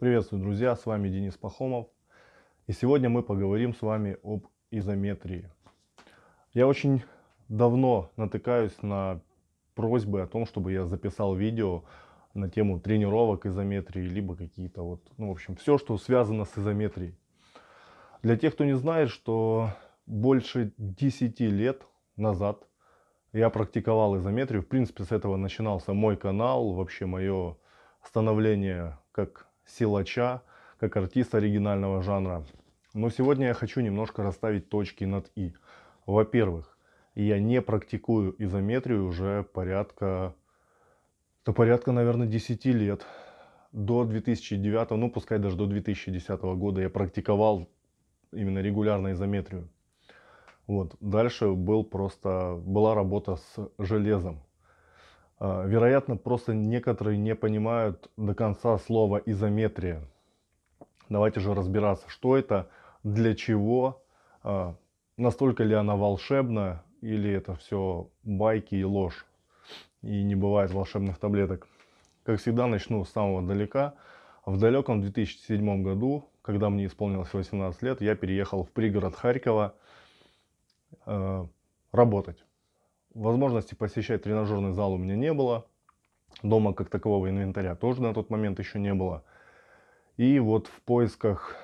Приветствую, друзья, с вами Денис Пахомов. И сегодня мы поговорим с вами об изометрии. Я очень давно натыкаюсь на просьбы о том, чтобы я записал видео на тему тренировок изометрии, либо какие-то вот, ну, в общем, все, что связано с изометрией. Для тех, кто не знает, что больше 10 лет назад я практиковал изометрию. В принципе, с этого начинался мой канал, вообще мое становление как силача, как артист оригинального жанра. Но сегодня я хочу немножко расставить точки над «и». Во-первых, я не практикую изометрию уже порядка, то порядка, наверное, 10 лет. До 2009, ну пускай даже до 2010 года я практиковал именно регулярно изометрию. Вот. Дальше был просто, была работа с железом. А, вероятно, просто некоторые не понимают до конца слова изометрия. Давайте же разбираться, что это, для чего, а, настолько ли она волшебна, или это все байки и ложь, и не бывает волшебных таблеток. Как всегда, начну с самого далека. В далеком 2007 году, когда мне исполнилось 18 лет, я переехал в пригород Харькова а, работать. Возможности посещать тренажерный зал у меня не было. Дома как такового инвентаря тоже на тот момент еще не было. И вот в поисках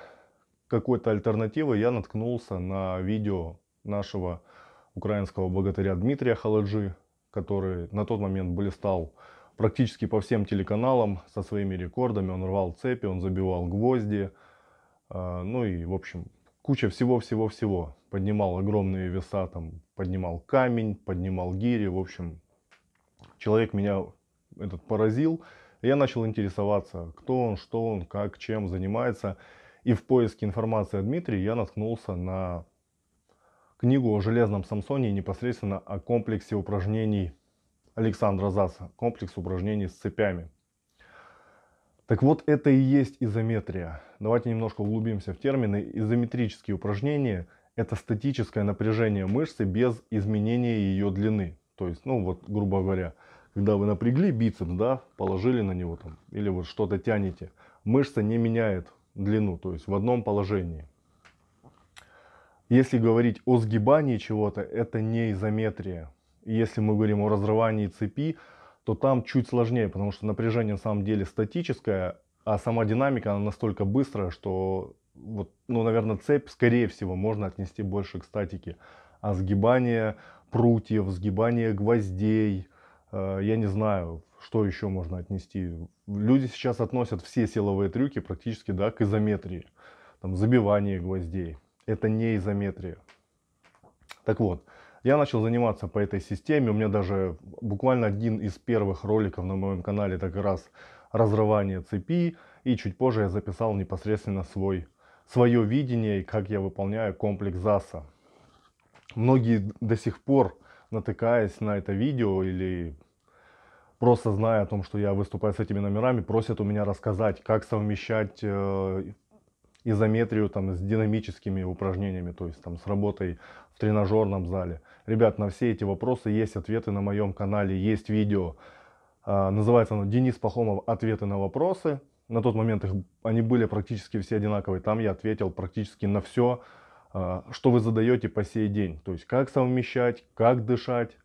какой-то альтернативы я наткнулся на видео нашего украинского богатыря Дмитрия Халаджи, который на тот момент блистал практически по всем телеканалам со своими рекордами. Он рвал цепи, он забивал гвозди, а, ну и, в общем, куча всего-всего-всего поднимал огромные веса, там, поднимал камень, поднимал гири, в общем, человек меня этот поразил. Я начал интересоваться, кто он, что он, как, чем занимается. И в поиске информации о Дмитрии я наткнулся на книгу о железном Самсоне и непосредственно о комплексе упражнений Александра Заса, комплекс упражнений с цепями. Так вот, это и есть изометрия. Давайте немножко углубимся в термины. Изометрические упражнения это статическое напряжение мышцы без изменения ее длины. То есть, ну вот, грубо говоря, когда вы напрягли бицепс, да, положили на него там, или вот что-то тянете, мышца не меняет длину, то есть в одном положении. Если говорить о сгибании чего-то, это не изометрия. Если мы говорим о разрывании цепи, то там чуть сложнее, потому что напряжение на самом деле статическое, а сама динамика она настолько быстрая, что вот, ну, наверное, цепь, скорее всего, можно отнести больше к статике. А сгибание прутьев, сгибание гвоздей, э, я не знаю, что еще можно отнести. Люди сейчас относят все силовые трюки практически да, к изометрии. Там, забивание гвоздей. Это не изометрия. Так вот, я начал заниматься по этой системе. У меня даже буквально один из первых роликов на моем канале так и раз разрывание цепи. И чуть позже я записал непосредственно свой свое видение и как я выполняю комплекс ЗАСа. Многие до сих пор, натыкаясь на это видео или просто зная о том, что я выступаю с этими номерами, просят у меня рассказать, как совмещать э, изометрию там, с динамическими упражнениями, то есть там, с работой в тренажерном зале. Ребят, на все эти вопросы есть ответы на моем канале, есть видео. Э, называется оно «Денис Пахомов. Ответы на вопросы» на тот момент их, они были практически все одинаковые. Там я ответил практически на все, а, что вы задаете по сей день. То есть как совмещать, как дышать,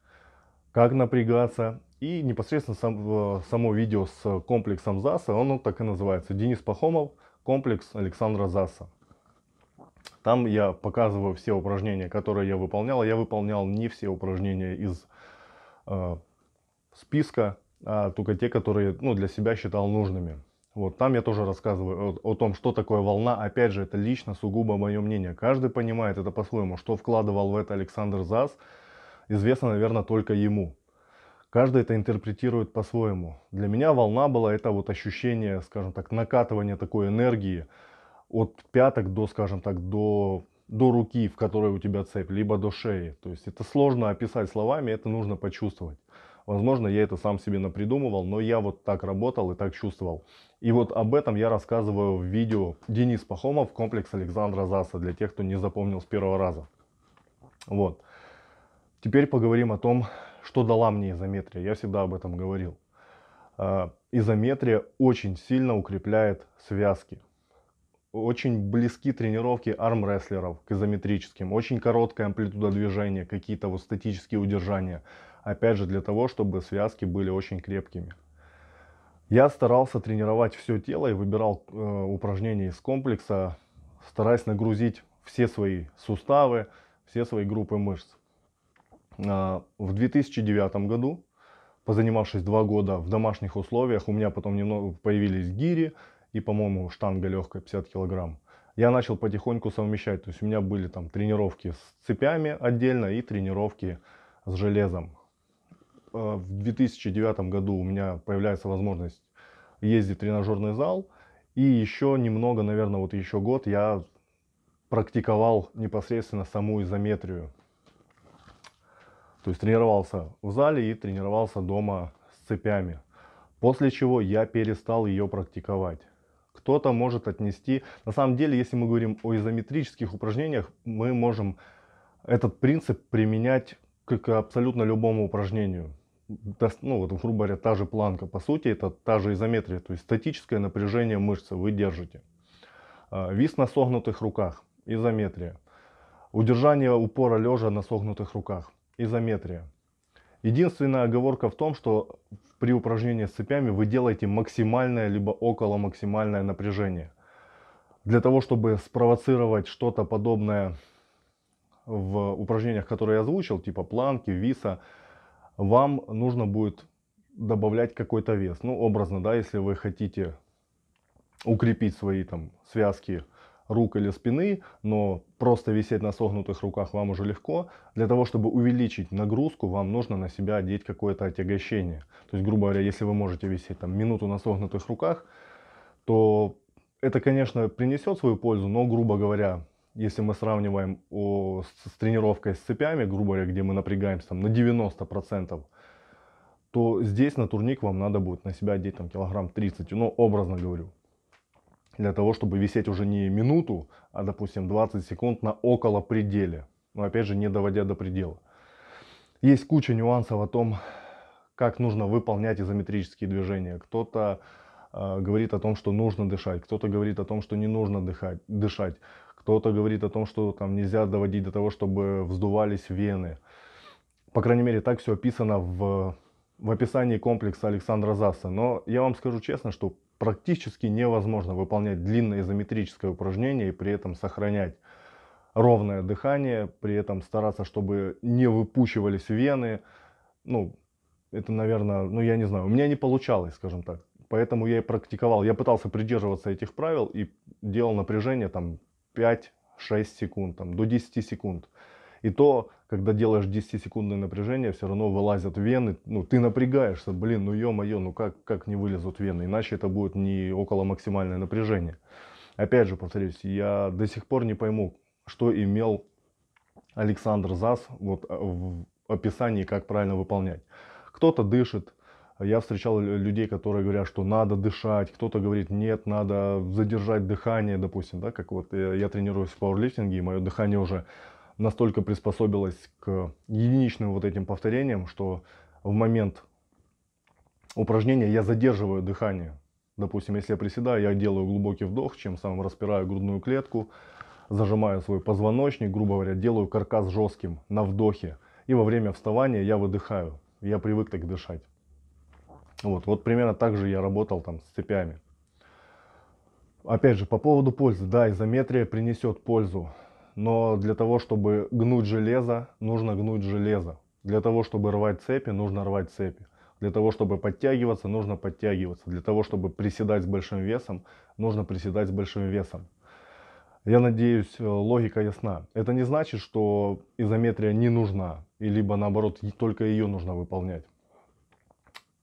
как напрягаться. И непосредственно сам, э, само видео с комплексом ЗАСа, оно так и называется. Денис Пахомов, комплекс Александра ЗАСа. Там я показываю все упражнения, которые я выполнял. Я выполнял не все упражнения из э, списка, а только те, которые ну, для себя считал нужными. Вот там я тоже рассказываю о, о том, что такое волна. Опять же, это лично сугубо мое мнение. Каждый понимает это по-своему. Что вкладывал в это Александр Зас, известно, наверное, только ему. Каждый это интерпретирует по-своему. Для меня волна была это вот ощущение, скажем так, накатывания такой энергии от пяток до, скажем так, до, до руки, в которой у тебя цепь, либо до шеи. То есть это сложно описать словами, это нужно почувствовать. Возможно, я это сам себе напридумывал, но я вот так работал и так чувствовал. И вот об этом я рассказываю в видео Денис Пахомов, комплекс Александра Заса, для тех, кто не запомнил с первого раза. Вот. Теперь поговорим о том, что дала мне изометрия. Я всегда об этом говорил. Э, изометрия очень сильно укрепляет связки очень близки тренировки армрестлеров к изометрическим. Очень короткая амплитуда движения, какие-то вот статические удержания. Опять же, для того, чтобы связки были очень крепкими. Я старался тренировать все тело и выбирал э, упражнения из комплекса, стараясь нагрузить все свои суставы, все свои группы мышц. Э, в 2009 году, позанимавшись два года в домашних условиях, у меня потом немного появились гири, и, по-моему, штанга легкая 50 килограмм. Я начал потихоньку совмещать, то есть у меня были там тренировки с цепями отдельно и тренировки с железом. Э, в 2009 году у меня появляется возможность ездить в тренажерный зал. И еще немного, наверное, вот еще год я практиковал непосредственно саму изометрию. То есть тренировался в зале и тренировался дома с цепями. После чего я перестал ее практиковать кто-то может отнести. На самом деле, если мы говорим о изометрических упражнениях, мы можем этот принцип применять к абсолютно любому упражнению. Ну, вот, грубо говоря, та же планка, по сути, это та же изометрия, то есть статическое напряжение мышцы вы держите. А, вис на согнутых руках, изометрия. Удержание упора лежа на согнутых руках, изометрия. Единственная оговорка в том, что при упражнении с цепями вы делаете максимальное либо около максимальное напряжение. Для того, чтобы спровоцировать что-то подобное в упражнениях, которые я озвучил, типа планки, виса, вам нужно будет добавлять какой-то вес. Ну, образно, да, если вы хотите укрепить свои там связки рук или спины, но просто висеть на согнутых руках вам уже легко. Для того, чтобы увеличить нагрузку, вам нужно на себя одеть какое-то отягощение. То есть, грубо говоря, если вы можете висеть там минуту на согнутых руках, то это, конечно, принесет свою пользу, но, грубо говоря, если мы сравниваем о, с, с тренировкой с цепями, грубо говоря, где мы напрягаемся там, на 90%, то здесь на турник вам надо будет на себя одеть там килограмм 30, ну, образно говорю для того, чтобы висеть уже не минуту, а, допустим, 20 секунд на около пределе. Но опять же, не доводя до предела. Есть куча нюансов о том, как нужно выполнять изометрические движения. Кто-то э, говорит о том, что нужно дышать, кто-то говорит о том, что не нужно дыхать, дышать, кто-то говорит о том, что там нельзя доводить до того, чтобы вздувались вены. По крайней мере, так все описано в, в описании комплекса Александра Заса. Но я вам скажу честно, что практически невозможно выполнять длинное изометрическое упражнение и при этом сохранять ровное дыхание, при этом стараться, чтобы не выпучивались вены. Ну, это, наверное, ну я не знаю, у меня не получалось, скажем так. Поэтому я и практиковал, я пытался придерживаться этих правил и делал напряжение там 5-6 секунд, там, до 10 секунд. И то когда делаешь 10-секундное напряжение, все равно вылазят вены. Ну, ты напрягаешься, блин, ну ё-моё, ну как, как не вылезут вены? Иначе это будет не около максимальное напряжение. Опять же, повторюсь, я до сих пор не пойму, что имел Александр Зас вот а, в описании, как правильно выполнять. Кто-то дышит, я встречал людей, которые говорят, что надо дышать, кто-то говорит, нет, надо задержать дыхание, допустим, да, как вот я, э, я тренируюсь в пауэрлифтинге, и мое дыхание уже настолько приспособилась к единичным вот этим повторениям, что в момент упражнения я задерживаю дыхание. Допустим, если я приседаю, я делаю глубокий вдох, чем самым распираю грудную клетку, зажимаю свой позвоночник, грубо говоря, делаю каркас жестким на вдохе. И во время вставания я выдыхаю. Я привык так дышать. Вот, вот примерно так же я работал там с цепями. Опять же, по поводу пользы. Да, изометрия принесет пользу но для того, чтобы гнуть железо, нужно гнуть железо. Для того, чтобы рвать цепи, нужно рвать цепи. Для того, чтобы подтягиваться, нужно подтягиваться. Для того, чтобы приседать с большим весом, нужно приседать с большим весом. Я надеюсь, э, логика ясна. Это не значит, что изометрия не нужна, и либо наоборот, только ее нужно выполнять.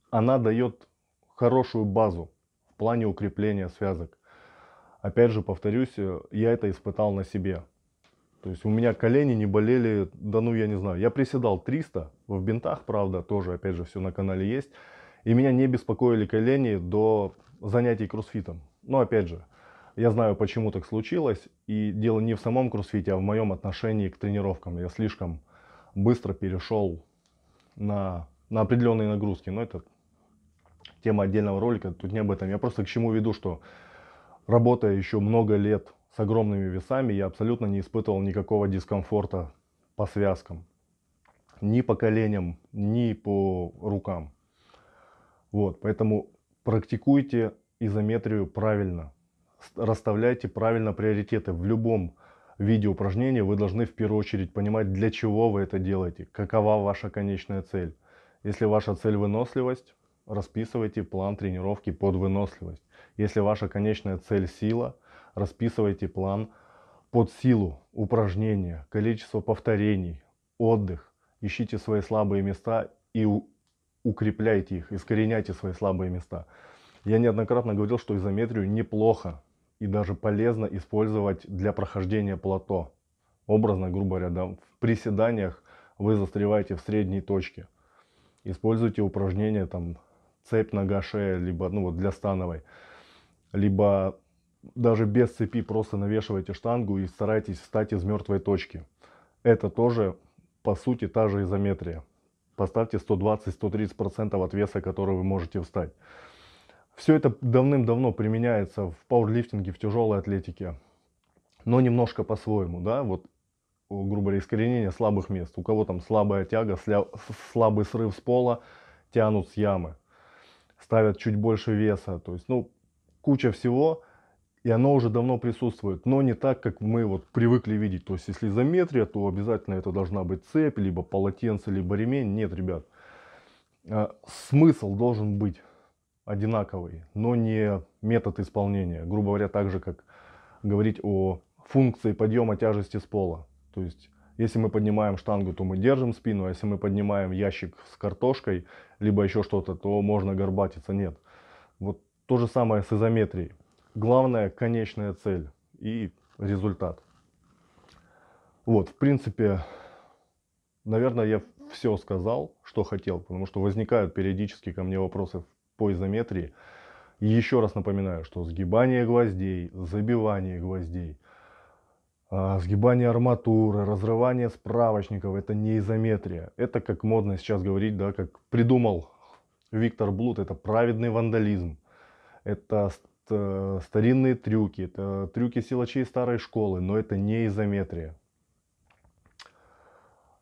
Она дает хорошую базу в плане укрепления связок. Опять же, повторюсь, э, я это испытал на себе. То есть у меня колени не болели, да ну я не знаю. Я приседал 300 в бинтах, правда, тоже, опять же, все на канале есть. И меня не беспокоили колени до занятий кроссфитом. Но опять же, я знаю, почему так случилось. И дело не в самом кроссфите, а в моем отношении к тренировкам. Я слишком быстро перешел на, на определенные нагрузки. Но это тема отдельного ролика, тут не об этом. Я просто к чему веду, что работая еще много лет огромными весами я абсолютно не испытывал никакого дискомфорта по связкам. Ни по коленям, ни по рукам. Вот, поэтому практикуйте изометрию правильно. Расставляйте правильно приоритеты. В любом виде упражнения вы должны в первую очередь понимать, для чего вы это делаете, какова ваша конечная цель. Если ваша цель выносливость, расписывайте план тренировки под выносливость. Если ваша конечная цель сила – расписывайте план под силу, упражнения, количество повторений, отдых. Ищите свои слабые места и укрепляйте их, искореняйте свои слабые места. Я неоднократно говорил, что изометрию неплохо и даже полезно использовать для прохождения плато. Образно, грубо говоря, да, в приседаниях вы застреваете в средней точке. Используйте упражнения там цепь нога шея, либо ну вот для становой, либо даже без цепи просто навешивайте штангу и старайтесь встать из мертвой точки. Это тоже, по сути, та же изометрия. Поставьте 120-130% от веса, который вы можете встать. Все это давным-давно применяется в пауэрлифтинге, в тяжелой атлетике. Но немножко по-своему, да, вот, грубо говоря, искоренение слабых мест. У кого там слабая тяга, сля... слабый срыв с пола, тянут с ямы. Ставят чуть больше веса, то есть, ну, куча всего – и оно уже давно присутствует, но не так, как мы вот привыкли видеть. То есть, если изометрия, то обязательно это должна быть цепь, либо полотенце, либо ремень. Нет, ребят, а, смысл должен быть одинаковый, но не метод исполнения. Грубо говоря, так же, как говорить о функции подъема тяжести с пола. То есть, если мы поднимаем штангу, то мы держим спину, а если мы поднимаем ящик с картошкой, либо еще что-то, то можно горбатиться. Нет. Вот то же самое с изометрией главная конечная цель и результат. Вот, в принципе, наверное, я все сказал, что хотел, потому что возникают периодически ко мне вопросы по изометрии. И еще раз напоминаю, что сгибание гвоздей, забивание гвоздей, а, сгибание арматуры, разрывание справочников – это не изометрия. Это, как модно сейчас говорить, да, как придумал Виктор Блуд, это праведный вандализм. Это Э, старинные трюки, это трюки силачей старой школы, но это не изометрия.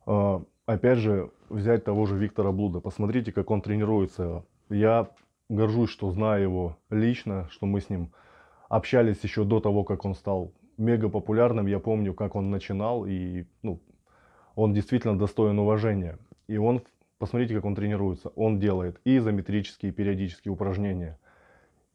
Э, опять же, взять того же Виктора Блуда, посмотрите, как он тренируется. Я горжусь, что знаю его лично, что мы с ним общались еще до того, как он стал мега популярным. Я помню, как он начинал, и ну, он действительно достоин уважения. И он, посмотрите, как он тренируется. Он делает и изометрические, и периодические упражнения –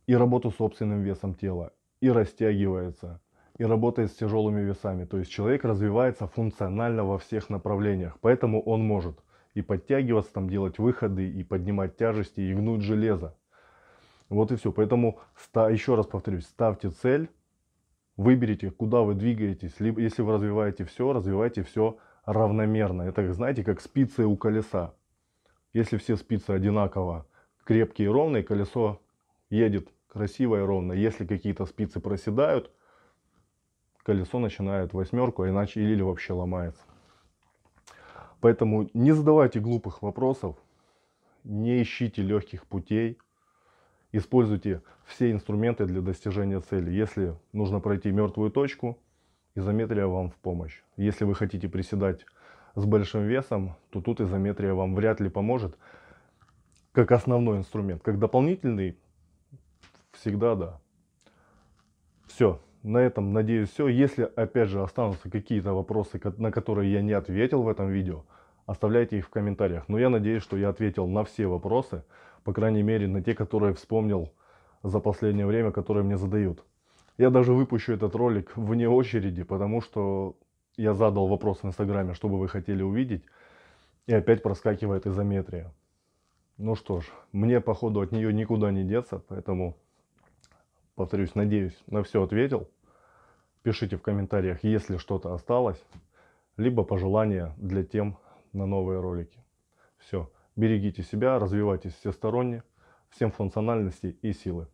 и работу собственным весом тела, и растягивается, и работает с тяжелыми весами. То есть человек развивается функционально во всех направлениях, поэтому он может и подтягиваться, там делать выходы, и поднимать тяжести, и гнуть железо. Вот и все. Поэтому, еще раз повторюсь, ставьте цель, выберите, куда вы двигаетесь. Либо, если вы развиваете все, развивайте все равномерно. Это, знаете, как спицы у колеса. Если все спицы одинаково крепкие и ровные, колесо едет красиво и ровно. Если какие-то спицы проседают, колесо начинает восьмерку, а иначе или вообще ломается. Поэтому не задавайте глупых вопросов, не ищите легких путей, используйте все инструменты для достижения цели. Если нужно пройти мертвую точку, изометрия вам в помощь. Если вы хотите приседать с большим весом, то тут изометрия вам вряд ли поможет как основной инструмент. Как дополнительный всегда да. Все, на этом, надеюсь, все. Если, опять же, останутся какие-то вопросы, на которые я не ответил в этом видео, оставляйте их в комментариях. Но я надеюсь, что я ответил на все вопросы, по крайней мере, на те, которые вспомнил за последнее время, которые мне задают. Я даже выпущу этот ролик вне очереди, потому что я задал вопрос в Инстаграме, что бы вы хотели увидеть, и опять проскакивает изометрия. Ну что ж, мне, походу, от нее никуда не деться, поэтому повторюсь, надеюсь, на все ответил. Пишите в комментариях, если что-то осталось, либо пожелания для тем на новые ролики. Все, берегите себя, развивайтесь всесторонне. Всем функциональности и силы.